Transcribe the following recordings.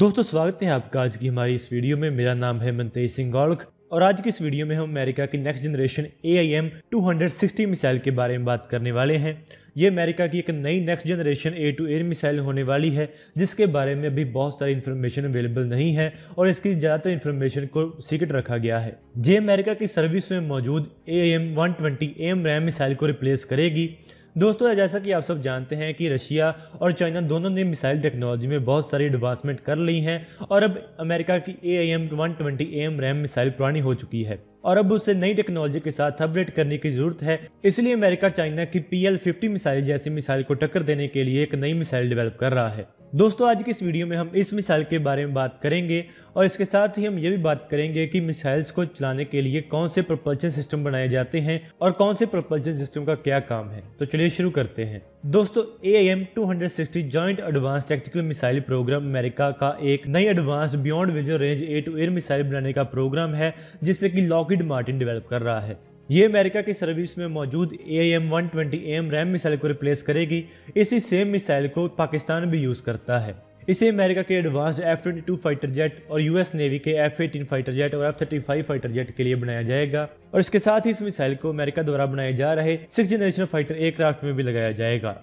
दोस्तों स्वागत है आपका आज की हमारी इस वीडियो में मेरा नाम है मनतेज सिंह गौड़ख और आज की इस वीडियो में हम अमेरिका की next generation A I M two hundred sixty missile के बारे में बात करने वाले हैं ये अमेरिका की एक नई next generation air to air missile होने वाली है जिसके बारे में अभी बहुत सारी इन्फॉर्मेशन अवेलेबल नहीं है और इसकी ज़्यादातर इन्फॉर्मेशन को सीक्रेट रखा गया है ये अमेरिका की सर्विस में मौजूद A I M one twenty AMRAAM missile को रिप्लेस करेगी दोस्तों जैसा कि आप सब जानते हैं कि रशिया और चाइना दोनों ने मिसाइल टेक्नोलॉजी में बहुत सारी एडवांसमेंट कर ली हैं और अब अमेरिका की A I M one twenty AMRAAM missile पुरानी हो चुकी है और अब उसे नई टेक्नोलॉजी के साथ अपडेट करने की जरूरत है इसलिए अमेरिका चाइना की पी एल फिफ्टी मिसाइल जैसी मिसाइल को टक्कर देने के लिए एक नई मिसाइल डेवलप कर रहा है दोस्तों आज की इस वीडियो में हम इस मिसाइल के बारे में बात करेंगे और इसके साथ ही हम ये भी बात करेंगे कि मिसाइल्स को चलाने के लिए कौन से प्रोपल्शन सिस्टम बनाए जाते हैं और कौन से प्रपल्शन सिस्टम का क्या काम है तो चलिए शुरू करते हैं दोस्तों A I M two hundred sixty joint advance tactical missile programme America का एक नई advance beyond vision range air to air missile बनाने का प्रोग्राम है जिसे कि लॉकिड मार्टिन डेवलप कर रहा है ये अमेरिका की सर्विस में मौजूद A M one twenty AMRAAM missile को रिप्लेस करेगी इसी सेम मिसाइल को पाकिस्तान भी यूज़ करता है इसे अमेरिका के advanced F twenty two fighter jet और यूएस नेवी के एफ एटीन फाइटर जेट और F thirty five fighter jet के लिए बनाया जाएगा और इसके साथ ही इस मिसाइल को अमेरिका द्वारा बनाए जा रहे सिक्स जनरेशन फाइटर एयरक्राफ्ट में भी लगाया जाएगा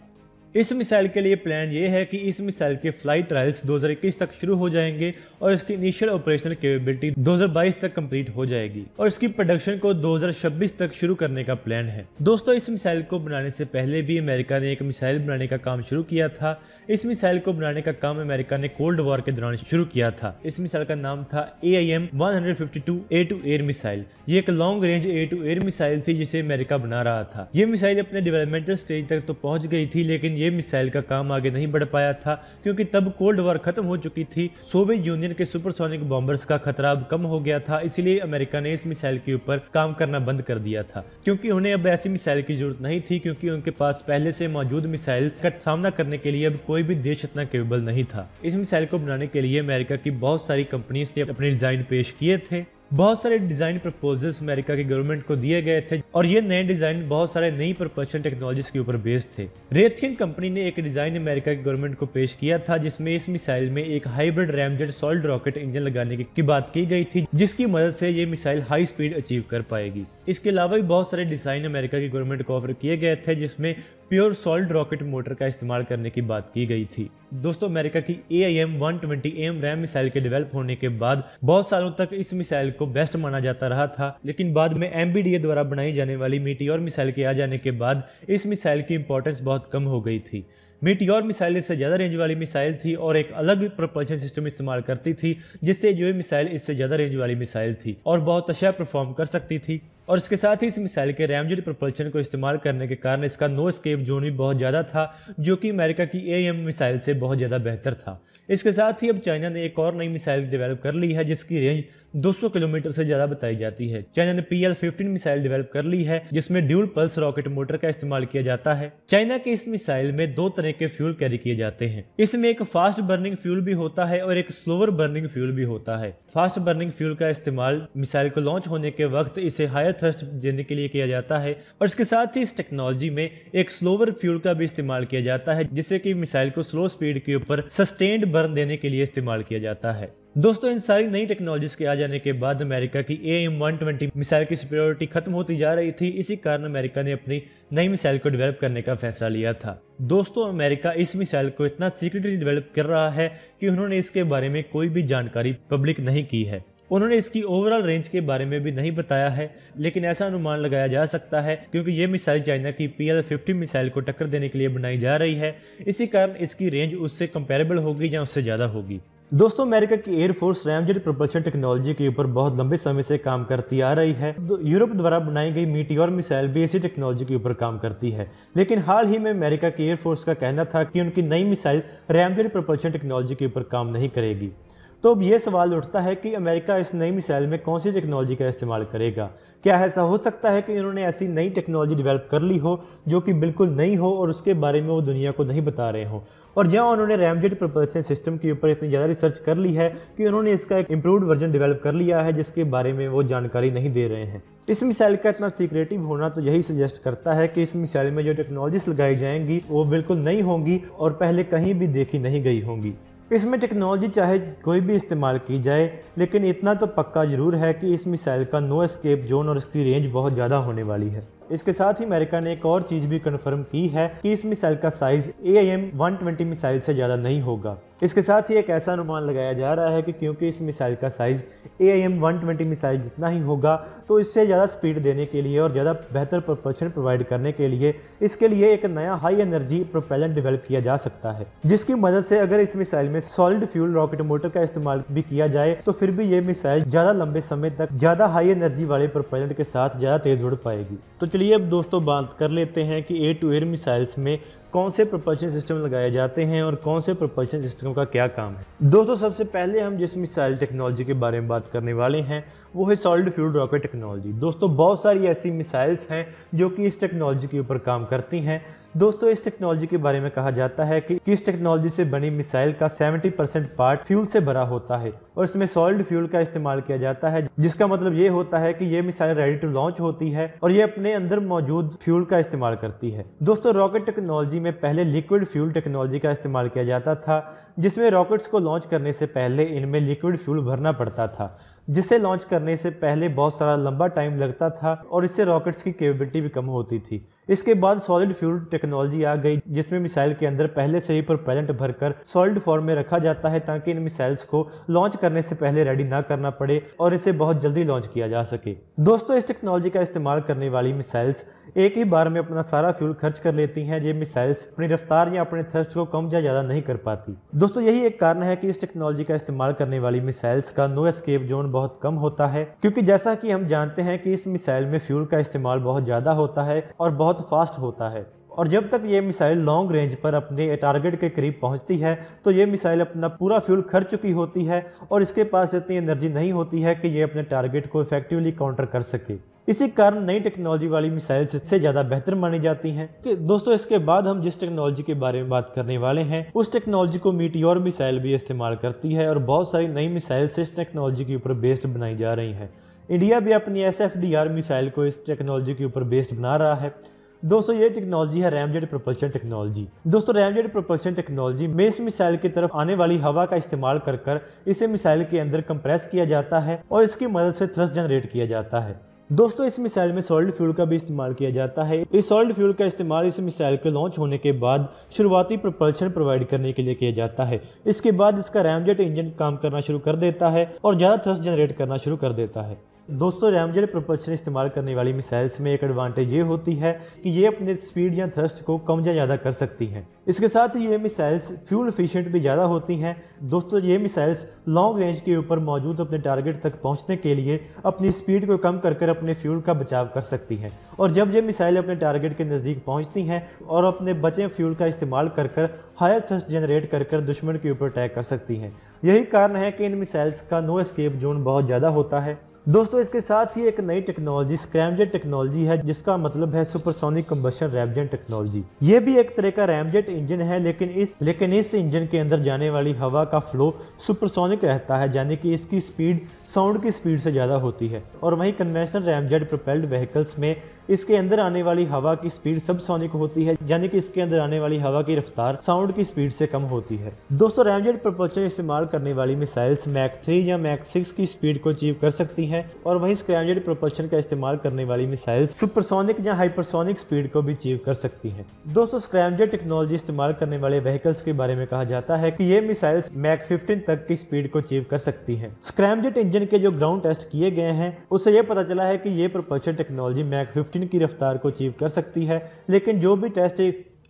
इस मिसाइल के लिए प्लान ये है कि इस मिसाइल के फ्लाइट ट्रायल्स 2021 तक शुरू हो जाएंगे और इसकी इनिशियल ऑपरेशनल केपेबिलिटी 2022 तक कंप्लीट हो जाएगी और इसकी प्रोडक्शन को 2026 तक शुरू करने का प्लान है दोस्तों इस मिसाइल को बनाने से पहले भी अमेरिका ने एक मिसाइल बनाने का काम शुरू किया था इस मिसाइल को बनाने का काम अमेरिका ने कोल्ड वॉर के दौरान शुरू किया था इस मिसाइल का नाम था A I M air to air missile ये एक long range air to air missile थी जिसे अमेरिका बना रहा था ये मिसाइल अपने डेवलपमेंटल स्टेज तक तो पहुंच गई थी लेकिन ये मिसाइल का काम आगे नहीं बढ़ पाया था क्योंकि तब कोल्ड वॉर खत्म हो चुकी थी सोवियत यूनियन के सुपरसोनिक बॉम्बर्स का खतरा अब कम हो गया था इसलिए अमेरिका ने इस मिसाइल के ऊपर काम करना बंद कर दिया था क्योंकि उन्हें अब ऐसी मिसाइल की जरूरत नहीं थी क्योंकि उनके पास पहले से मौजूद मिसाइल का सामना करने के लिए अब कोई भी देश इतना केपेबल नहीं था इस मिसाइल को बनाने के लिए अमेरिका की बहुत सारी कंपनीज ने अपने डिजाइन पेश किए थे बहुत सारे डिज़ाइन प्रपोजल्स अमेरिका की गवर्नमेंट को दिए गए थे और ये नए डिज़ाइन बहुत सारे नई प्रपल्शन टेक्नोलॉजीज के ऊपर बेस्ड थे रेथियन कंपनी ने एक डिज़ाइन अमेरिका की गवर्नमेंट को पेश किया था जिसमें इस मिसाइल में एक hybrid ramjet solid rocket engine लगाने की बात की गई थी जिसकी मदद से ये मिसाइल हाई स्पीड अचीव कर पाएगी इसके अलावा भी बहुत सारे डिज़ाइन अमेरिका की गवर्नमेंट को ऑफर किए गए थे जिसमें प्योर सॉल्ट रॉकेट मोटर का इस्तेमाल करने की बात की गई थी दोस्तों अमेरिका की A I M one twenty AMRAAM missile के डेवलप होने के बाद बहुत सालों तक इस मिसाइल को बेस्ट माना जाता रहा था लेकिन बाद में एम बी डी ए द्वारा बनाई जाने वाली और मिसाइल के आ जाने के बाद इस मिसाइल की इंपॉर्टेंस बहुत कम हो गई थी मीटियोर मिसाइल इससे ज़्यादा रेंज वाली मिसाइल थी और एक अलग प्रोपल्शन सिस्टम इस्तेमाल करती थी जिससे जो मिसाइल इससे ज़्यादा रेंज वाली मिसाइल थी और बहुत अच्छा परफॉर्म कर सकती थी और इसके साथ ही इस मिसाइल के रैमजेट प्रपल्शन को इस्तेमाल करने के कारण इसका नो स्केप जोन भी बहुत ज़्यादा था जो कि अमेरिका की ए एम मिसाइल से बहुत ज़्यादा बेहतर था इसके साथ ही अब चाइना ने एक और नई मिसाइल डेवलप कर ली है जिसकी रेंज 200 किलोमीटर से ज़्यादा बताई जाती है चाइना ने P L fifteen missile develop कर ली है जिसमें ड्यूल पल्स रॉकेट मोटर का इस्तेमाल किया जाता है चाइना के इस मिसाइल में दो तरह के फ्यूल कैरी किए जाते हैं इसमें एक फास्ट बर्निंग फ्यूल भी होता है और एक स्लोअर बर्निंग फ्यूल भी होता है फास्ट बर्निंग फ्यूल का इस्तेमाल मिसाइल को लॉन्च होने के वक्त इसे हायर थ्रस्ट देने के लिए किया जाता है और इसके साथ ही इस टेक्नोलॉजी में एक स्लोवर फ्यूल का भी इस्तेमाल किया जाता है जिससे कि मिसाइल को स्लो स्पीड के ऊपर सस्टेन्ड बर्न देने के लिए इस्तेमाल किया जाता है दोस्तों इन सारी नई टेक्नोलॉजीज के आ जाने के बाद अमेरिका की A M one twenty missile की सुपेरियोरिटी खत्म होती जा रही थी इसी कारण अमेरिका ने अपनी नई मिसाइल को डेवलप करने का फैसला लिया था दोस्तों अमेरिका इस मिसाइल को इतना सीक्रेटली डेवलप कर रहा है कि उन्होंने इसके बारे में कोई भी जानकारी पब्लिक नहीं की है उन्होंने इसकी ओवरऑल रेंज के बारे में भी नहीं बताया है लेकिन ऐसा अनुमान लगाया जा सकता है क्योंकि ये मिसाइल चाइना की पी एल फिफ्टी मिसाइल को टक्कर देने के लिए बनाई जा रही है इसी कारण इसकी रेंज उससे कंपेरेबल होगी या उससे ज़्यादा होगी दोस्तों अमेरिका की एयरफोर्स रैमजेट प्रोपल्शन टेक्नोलॉजी के ऊपर बहुत लंबे समय से काम करती आ रही है यूरोप द्वारा बनाई गई मीटियोर मिसाइल भी इसी टेक्नोलॉजी के ऊपर काम करती है लेकिन हाल ही में अमेरिका की एयरफोर्स का कहना था कि उनकी नई मिसाइल रैमजेट प्रोपल्शन टेक्नोलॉजी के ऊपर काम नहीं करेगी तो अब ये सवाल उठता है कि अमेरिका इस नई मिसाइल में कौन सी टेक्नोलॉजी का इस्तेमाल करेगा क्या ऐसा हो सकता है कि इन्होंने ऐसी नई टेक्नोलॉजी डेवलप कर ली हो जो कि बिल्कुल नई हो और उसके बारे में वो दुनिया को नहीं बता रहे हों और जहाँ उन्होंने रैमजेट प्रपल्सन सिस्टम के ऊपर इतनी ज़्यादा रिसर्च कर ली है कि उन्होंने इसका एक इम्प्रूवड वर्जन डेवलप कर लिया है जिसके बारे में वो जानकारी नहीं दे रहे हैं इस मिसाइल का इतना सीक्रेटिव होना तो यही सजेस्ट करता है कि इस मिसाइल में जो टेक्नोलॉजीज लगाई जाएंगी वो बिल्कुल नई होंगी और पहले कहीं भी देखी नहीं गई होंगी इसमें टेक्नोलॉजी चाहे कोई भी इस्तेमाल की जाए लेकिन इतना तो पक्का ज़रूर है कि इस मिसाइल का नो एस्केप जोन और इसकी रेंज बहुत ज़्यादा होने वाली है इसके साथ ही अमेरिका ने एक और चीज़ भी कन्फर्म की है कि इस मिसाइल का size A I M missile से ज़्यादा नहीं होगा इसके साथ ही एक ऐसा अनुमान लगाया जा रहा है कि क्योंकि इस मिसाइल का size A I M one twenty missile जितना ही होगा तो इससे ज़्यादा स्पीड देने के लिए और ज़्यादा बेहतर प्रपोर्शन प्रोवाइड करने के लिए इसके लिए एक नया हाई एनर्जी प्रोपेलेंट डेवलप किया जा सकता है जिसकी मदद से अगर इस मिसाइल में सॉलिड फ्यूल रॉकेट मोटर का इस्तेमाल भी किया जाए तो फिर भी ये मिसाइल ज़्यादा लंबे समय तक ज़्यादा हाई एनर्जी वाले प्रोपेलेंट के साथ ज़्यादा तेज़ उड़ पाएगी तो चलिए अब दोस्तों बात कर लेते हैं कि ए टू एयर मिसाइल्स में कौन से प्रोपल्शन सिस्टम लगाए जाते हैं और कौन से प्रोपल्शन सिस्टम का क्या काम है दोस्तों सबसे पहले हम जिस मिसाइल टेक्नोलॉजी के बारे में बात करने वाले हैं वो है सॉलिड फ्यूल रॉकेट टेक्नोलॉजी दोस्तों बहुत सारी ऐसी मिसाइल्स हैं जो कि इस टेक्नोलॉजी के ऊपर काम करती हैं दोस्तों इस टेक्नोलॉजी के बारे में कहा जाता है कि इस टेक्नोलॉजी से बनी मिसाइल का 70 परसेंट पार्ट फ्यूल से भरा होता है और इसमें सॉलिड फ्यूल का इस्तेमाल किया जाता है जिसका मतलब ये होता है कि ये मिसाइल रेडी टू लॉन्च होती है और ये अपने अंदर मौजूद फ्यूल का इस्तेमाल करती है दोस्तों रॉकेट टेक्नोलॉजी में पहले लिक्विड फ्यूल टेक्नोलॉजी का इस्तेमाल किया जाता था जिसमें रॉकेट्स को लॉन्च करने से पहले इनमें लिक्विड फ्यूल भरना पड़ता था जिसे लॉन्च करने से पहले बहुत सारा लंबा टाइम लगता था और इससे रॉकेट्स की कैपेबिलिटी भी कम होती थी इसके बाद सॉलिड फ्यूल टेक्नोलॉजी आ गई जिसमें मिसाइल के अंदर पहले से ही प्रोपेलेंट भरकर सॉलिड फॉर्म में रखा जाता है ताकि इन मिसाइल्स को लॉन्च करने से पहले रेडी ना करना पड़े और इसे बहुत जल्दी लॉन्च किया जा सके दोस्तों इस टेक्नोलॉजी का इस्तेमाल करने वाली मिसाइल्स एक ही बार में अपना सारा फ्यूल खर्च कर लेती हैं ये मिसाइल्स अपनी रफ्तार या अपने थ्रस्ट को कम या ज़्यादा नहीं कर पाती दोस्तों यही एक कारण है कि इस टेक्नोलॉजी का इस्तेमाल करने वाली मिसाइल्स का नो एस्केप जोन बहुत कम होता है क्योंकि जैसा कि हम जानते हैं कि इस मिसाइल में फ्यूल का इस्तेमाल बहुत ज़्यादा होता है और बहुत बहुत फास्ट होता है और जब तक ये मिसाइल लॉन्ग रेंज पर अपने टारगेट के करीब पहुंचती है तो ये मिसाइल अपना पूरा फ्यूल खर्च चुकी होती है और इसके पास इतनी एनर्जी नहीं होती है कि ये अपने टारगेट को इफेक्टिवली काउंटर कर सके इसी कारण नई टेक्नोलॉजी वाली मिसाइल इससे ज़्यादा बेहतर मानी जाती हैं कि दोस्तों इसके बाद हम जिस टेक्नोलॉजी के बारे में बात करने वाले हैं उस टेक्नोलॉजी को मीटियोर मिसाइल भी इस्तेमाल करती है और बहुत सारी नई मिसाइल्स इस टेक्नोलॉजी के ऊपर बेस्ड बनाई जा रही हैं इंडिया भी अपनी एस मिसाइल को इस टेक्नोलॉजी के ऊपर बेस्ड बना रहा है दोस्तों ये टेक्नोलॉजी है रैमजेट प्रोपल्शन टेक्नोलॉजी दोस्तों रैमजेट प्रोपल्शन टेक्नोलॉजी में इस मिसाइल की तरफ आने वाली हवा का इस्तेमाल कर कर इसे मिसाइल के अंदर कंप्रेस किया जाता है और इसकी मदद से थ्रस्ट जनरेट किया जाता है दोस्तों इस मिसाइल में सॉलिड फ्यूल का भी इस्तेमाल किया जाता है इस सॉलिड फ्यूल का इस्तेमाल इस मिसाइल के लॉन्च होने के बाद शुरुआती प्रोपल्शन प्रोवाइड करने के लिए किया जाता है इसके बाद इसका रैमजेट इंजन काम करना शुरू कर देता है और ज़्यादा थ्रस्ट जनरेट करना शुरू कर देता है दोस्तों रैमजेड प्रोपल्शन इस्तेमाल करने वाली मिसाइल्स में एक एडवांटेज ये होती है कि ये अपने स्पीड या थ्रस्ट को कम या ज़्यादा कर सकती हैं इसके साथ ही ये मिसाइल्स फ्यूल एफिशिएंट भी ज़्यादा होती हैं दोस्तों ये मिसाइल्स लॉन्ग रेंज के ऊपर मौजूद अपने टारगेट तक पहुंचने के लिए अपनी स्पीड को कम कर कर अपने फ्यूल का बचाव कर सकती हैं और जब ये मिसाइल अपने टारगेट के नज़दीक पहुँचती हैं और अपने बचे फ्यूल का इस्तेमाल कर कर हायर थ्रस्ट जनरेट कर कर दुश्मन के ऊपर अटैक कर सकती हैं यही कारण है कि इन मिसाइल्स का नो एस्केप जोन बहुत ज़्यादा होता है दोस्तों इसके साथ ही एक नई टेक्नोलॉजी स्क्रैमजेट टेक्नोलॉजी है जिसका मतलब है सुपरसोनिक कम्बशन रैमजेट टेक्नोलॉजी ये भी एक तरह का रैमजेट इंजन है लेकिन इस लेकिन इस इंजन के अंदर जाने वाली हवा का फ्लो सुपरसोनिक रहता है यानी कि इसकी स्पीड साउंड की स्पीड से ज़्यादा होती है और वहीं कन्वेंशनल रैमजेट प्रोपेल्ड व्हीकल्स में इसके अंदर आने वाली हवा की स्पीड सब सोनिक होती है यानी कि इसके अंदर आने वाली हवा की रफ्तार साउंड की स्पीड से कम होती है दोस्तों रैमजेट प्रपल्शन इस्तेमाल करने वाली मिसाइल्स मैक थ्री या मैक सिक्स की स्पीड को अचीव कर सकती हैं और वहीं स्क्रैमजेट प्रपल्शन का इस्तेमाल करने वाली मिसाइल्स सुपरसोनिक या हाइपरसोनिक स्पीड को भी अचीव कर सकती है दोस्तों स्क्रैमजेट टेक्नोलॉजी इस्तेमाल करने वाले व्हीकल्स के बारे में कहा जाता है की ये मिसाइल्स मैक फिफ्टीन तक की स्पीड को अचीव कर सकती है स्क्रैमजेट इंजन के जो ग्राउंड टेस्ट किए गए हैं उससे ये पता चला है की ये propulsion technology Mach fifty fifteen की रफ्तार को अचीव कर सकती है लेकिन जो भी टेस्ट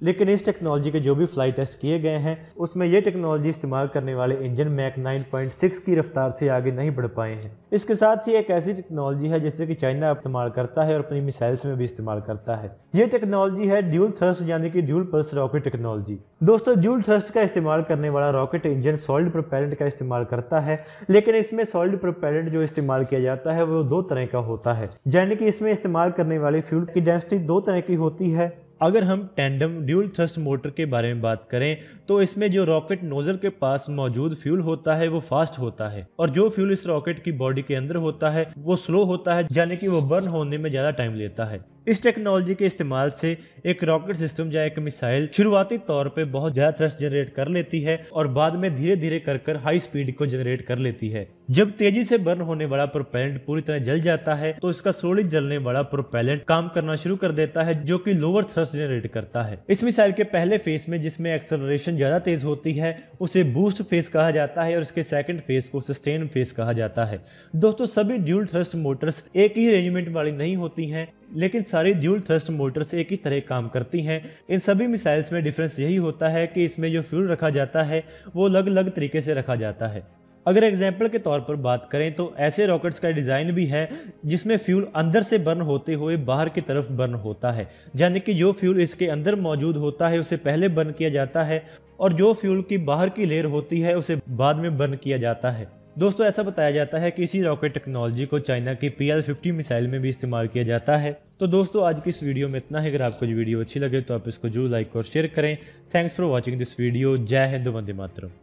लेकिन इस टेक्नोलॉजी के जो भी फ्लाई टेस्ट किए गए हैं उसमें यह टेक्नोलॉजी इस्तेमाल करने वाले इंजन मैक 9.6 की रफ्तार से आगे नहीं बढ़ पाए हैं इसके साथ ही एक ऐसी टेक्नोलॉजी है जिसे कि चाइना इस्तेमाल करता है और अपनी मिसाइल्स में भी इस्तेमाल करता है ये टेक्नोलॉजी है ड्यूल थर्स यानी कि ड्यूल पल्स रॉकेट टेक्नोलॉजी दोस्तों ड्यूल थर्स का इस्तेमाल करने वाला रॉकेट इंजन सॉलिड प्रोपेलेंट का इस्तेमाल करता है लेकिन इसमें सॉलिड प्रोपेलेंट जो इस्तेमाल किया जाता है वो दो तरह का होता है यानी कि इसमें इस्तेमाल करने वाली फ्यूल की डेंसिटी दो तरह की होती है अगर हम टैंडम ड्यूल थ्रस्ट मोटर के बारे में बात करें तो इसमें जो रॉकेट नोजल के पास मौजूद फ्यूल होता है वो फास्ट होता है और जो फ्यूल इस रॉकेट की बॉडी के अंदर होता है वो स्लो होता है यानी कि वो बर्न होने में ज़्यादा टाइम लेता है इस टेक्नोलॉजी के इस्तेमाल से एक रॉकेट सिस्टम या एक मिसाइल शुरुआती तौर पे बहुत ज़्यादा थ्रस्ट जनरेट कर लेती है और बाद में धीरे धीरे कर कर हाई स्पीड को जनरेट कर लेती है जब तेजी से बर्न होने वाला प्रोपेलेंट पूरी तरह जल जाता है तो इसका सोलिड जलने वाला प्रोपेलेंट काम करना शुरू कर देता है जो कि लोअर थ्रस्ट जनरेट करता है इस मिसाइल के पहले फेज में जिसमें एक्सलरेशन ज्यादा तेज होती है उसे बूस्ट फेज कहा जाता है और इसके सेकेंड फेज को सस्टेन फेज कहा जाता है दोस्तों सभी ड्यूल थ्रस्ट मोटर्स एक ही रेंजमेंट वाली नहीं होती है लेकिन सारी ड्यूल थ्रस्ट मोटर्स एक ही तरह काम करती हैं इन सभी मिसाइल्स में डिफरेंस यही होता है कि इसमें जो फ्यूल रखा जाता है वो अलग अलग तरीके से रखा जाता है अगर एग्जाम्पल के तौर पर बात करें तो ऐसे रॉकेट्स का डिज़ाइन भी है जिसमें फ्यूल अंदर से बर्न होते हुए बाहर की तरफ बर्न होता है यानी कि जो फ्यूल इसके अंदर मौजूद होता है उसे पहले बर्न किया जाता है और जो फ्यूल की बाहर की लेयर होती है उसे बाद में बर्न किया जाता है दोस्तों ऐसा बताया जाता है कि इसी रॉकेट टेक्नोलॉजी को चाइना की पी फिफ्टी मिसाइल में भी इस्तेमाल किया जाता है तो दोस्तों आज की इस वीडियो में इतना ही अगर आपको वीडियो अच्छी लगे तो आप इसको जरूर लाइक और शेयर करें thanks for watching this video जय हिंद वंदे मातरम